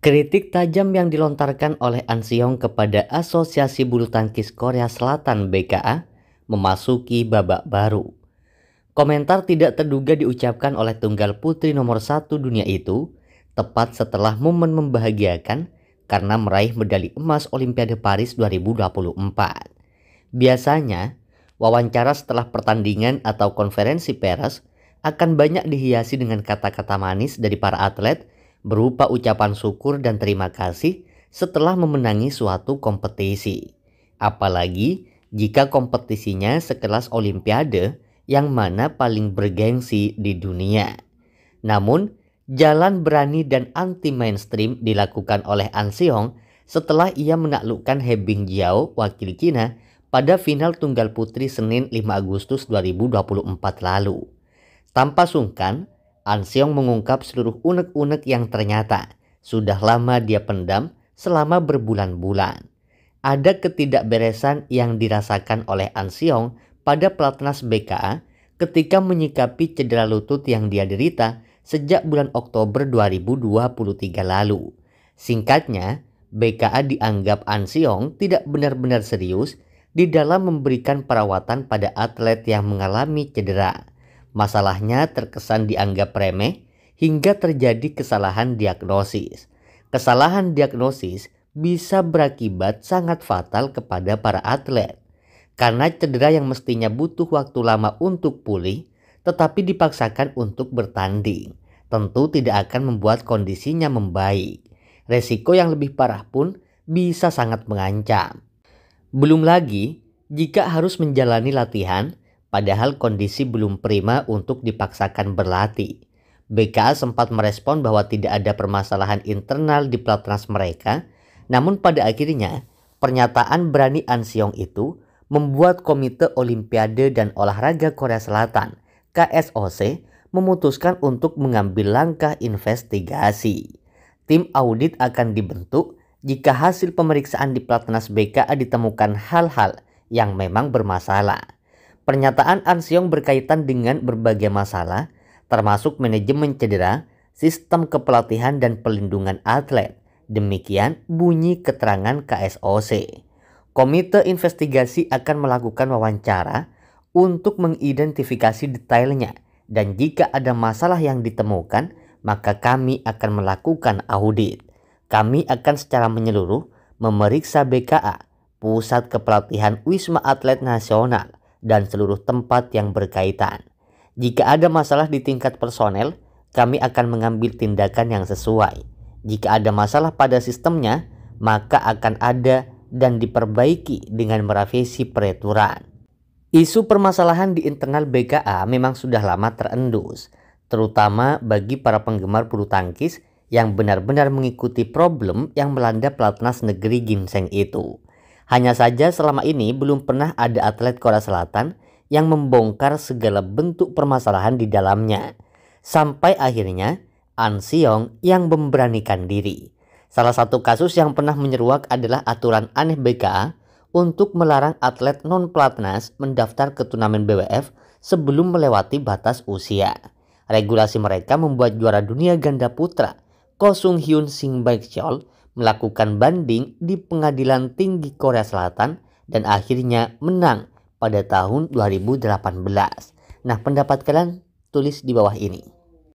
Kritik tajam yang dilontarkan oleh An Seong kepada Asosiasi Bulu Tangkis Korea Selatan BKA memasuki babak baru. Komentar tidak terduga diucapkan oleh tunggal putri nomor satu dunia itu tepat setelah momen membahagiakan karena meraih medali emas Olimpiade Paris 2024. Biasanya, wawancara setelah pertandingan atau konferensi pers akan banyak dihiasi dengan kata-kata manis dari para atlet berupa ucapan syukur dan terima kasih setelah memenangi suatu kompetisi. Apalagi jika kompetisinya sekelas olimpiade yang mana paling bergengsi di dunia. Namun, jalan berani dan anti mainstream dilakukan oleh An Seong setelah ia menaklukkan He Jiao, wakil Cina pada final tunggal putri Senin 5 Agustus 2024 lalu. Tanpa sungkan, An Seong mengungkap seluruh unek-unek yang ternyata sudah lama dia pendam selama berbulan-bulan. Ada ketidakberesan yang dirasakan oleh An Seong pada pelatnas BKA ketika menyikapi cedera lutut yang dia derita sejak bulan Oktober 2023 lalu. Singkatnya, BKA dianggap An Seong tidak benar-benar serius di dalam memberikan perawatan pada atlet yang mengalami cedera. Masalahnya terkesan dianggap remeh hingga terjadi kesalahan diagnosis. Kesalahan diagnosis bisa berakibat sangat fatal kepada para atlet. Karena cedera yang mestinya butuh waktu lama untuk pulih, tetapi dipaksakan untuk bertanding, tentu tidak akan membuat kondisinya membaik. Resiko yang lebih parah pun bisa sangat mengancam. Belum lagi, jika harus menjalani latihan padahal kondisi belum prima untuk dipaksakan berlatih. BKA sempat merespon bahwa tidak ada permasalahan internal di pelatnas mereka, namun pada akhirnya pernyataan berani Ansiong itu membuat Komite Olimpiade dan Olahraga Korea Selatan KSOC memutuskan untuk mengambil langkah investigasi. Tim audit akan dibentuk jika hasil pemeriksaan di pelatnas BKA ditemukan hal-hal yang memang bermasalah. Pernyataan Ansiong berkaitan dengan berbagai masalah, termasuk manajemen cedera, sistem kepelatihan dan pelindungan atlet. Demikian bunyi keterangan KSOC. Komite investigasi akan melakukan wawancara untuk mengidentifikasi detailnya dan jika ada masalah yang ditemukan, maka kami akan melakukan audit. Kami akan secara menyeluruh memeriksa BKA, Pusat Kepelatihan Wisma Atlet Nasional, dan seluruh tempat yang berkaitan. Jika ada masalah di tingkat personel, kami akan mengambil tindakan yang sesuai. Jika ada masalah pada sistemnya, maka akan ada dan diperbaiki dengan merevisi peraturan. Isu permasalahan di internal BKA memang sudah lama terendus, terutama bagi para penggemar bulu tangkis yang benar-benar mengikuti problem yang melanda pelatnas negeri ginseng itu. Hanya saja selama ini belum pernah ada atlet Korea Selatan yang membongkar segala bentuk permasalahan di dalamnya. Sampai akhirnya An Siong yang memberanikan diri. Salah satu kasus yang pernah menyeruak adalah aturan aneh BKA untuk melarang atlet non platnas mendaftar ke turnamen BWF sebelum melewati batas usia. Regulasi mereka membuat juara dunia ganda putra Ko Sung Hyun Sing Baek Chol, melakukan banding di Pengadilan Tinggi Korea Selatan dan akhirnya menang pada tahun 2018. Nah, pendapat kalian tulis di bawah ini.